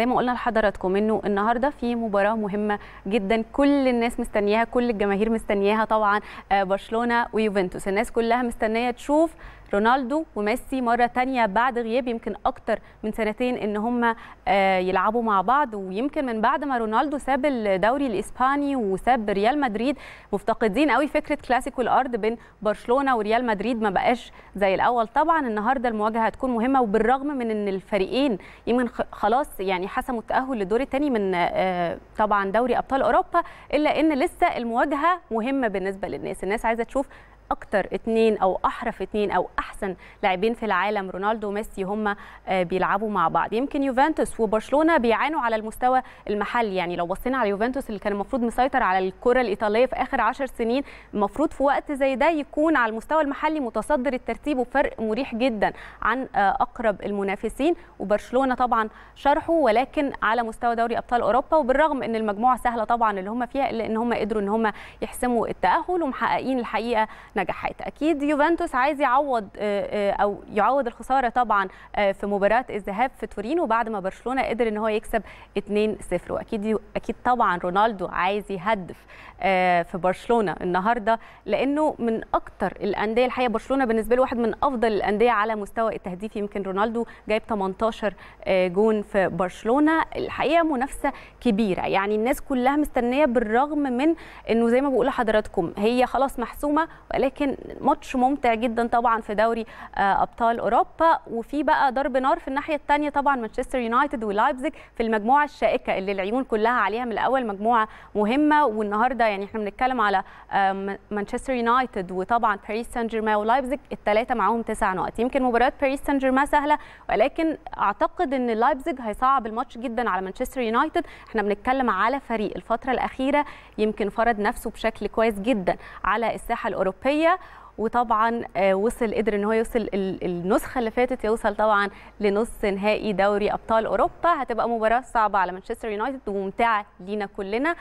زي ما قلنا لحضراتكم انه النهارده في مباراه مهمه جدا كل الناس مستنياها كل الجماهير مستنياها طبعا آه، برشلونه ويوفنتوس الناس كلها مستنيه تشوف رونالدو وميسي مره تانية بعد غياب يمكن اكتر من سنتين ان هم آه، يلعبوا مع بعض ويمكن من بعد ما رونالدو ساب الدوري الاسباني وساب ريال مدريد مفتقدين قوي فكره كلاسيكو الارض بين برشلونه وريال مدريد ما بقاش زي الاول طبعا النهارده المواجهه هتكون مهمه وبالرغم من ان الفريقين يمكن خلاص يعني حسموا التاهل للدور الثاني من آه، طبعا دوري ابطال اوروبا الا ان لسه المواجهه مهمه بالنسبه للناس الناس عايزه تشوف اكتر اتنين او احرف اتنين او احسن لاعبين في العالم رونالدو وميسي هم آه، بيلعبوا مع بعض يمكن يوفنتوس وبرشلونه بيعانوا على المستوى المحلي يعني لو بصينا على يوفنتوس اللي كان المفروض مسيطر على الكره الايطاليه في اخر 10 سنين المفروض في وقت زي ده يكون على المستوى المحلي متصدر الترتيب وفرق مريح جدا عن آه، اقرب المنافسين وبرشلونه طبعا شرحه ولكن على مستوى دوري ابطال اوروبا وبالرغم ان المجموعه سهله طبعا اللي هم فيها الا ان هم قدروا ان هم يحسموا التاهل ومحققين الحقيقه نجاحات اكيد يوفنتوس عايز يعوض آه، آه، او يعوض الخساره طبعا آه، في مباراه الذهاب في تورين وبعد ما برشلونه قدر ان هو يكسب 2-0 واكيد اكيد طبعا رونالدو عايز يهدف في برشلونه النهارده لانه من اكتر الانديه الحقيقه برشلونه بالنسبه له واحد من افضل الانديه على مستوى التهديف يمكن رونالدو جايب 18 جون في برشلونه الحقيقه منافسه كبيره يعني الناس كلها مستنيه بالرغم من انه زي ما بقول لحضراتكم هي خلاص محسومه ولكن ولكن ماتش ممتع جدا طبعا في دوري آه، ابطال اوروبا وفي بقى ضرب نار في الناحيه الثانيه طبعا مانشستر يونايتد ولايبزيج في المجموعه الشائكه اللي العيون كلها عليها من الاول مجموعه مهمه والنهارده يعني احنا بنتكلم على آه، مانشستر يونايتد وطبعا باريس سان جيرمان ولايبزيج الثلاثه معاهم تسع نقط يمكن مباراه باريس سان جيرمان سهله ولكن اعتقد ان لايبزيج هيصعب الماتش جدا على مانشستر يونايتد احنا بنتكلم على فريق الفتره الاخيره يمكن فرض نفسه بشكل كويس جدا على الساحه الاوروبيه الخلفيه وطبعا آه، وصل قدر ان هو يوصل النسخه اللي فاتت يوصل طبعا لنص نهائي دوري ابطال اوروبا هتبقى مباراه صعبه على مانشستر يونايتد وممتعه لينا كلنا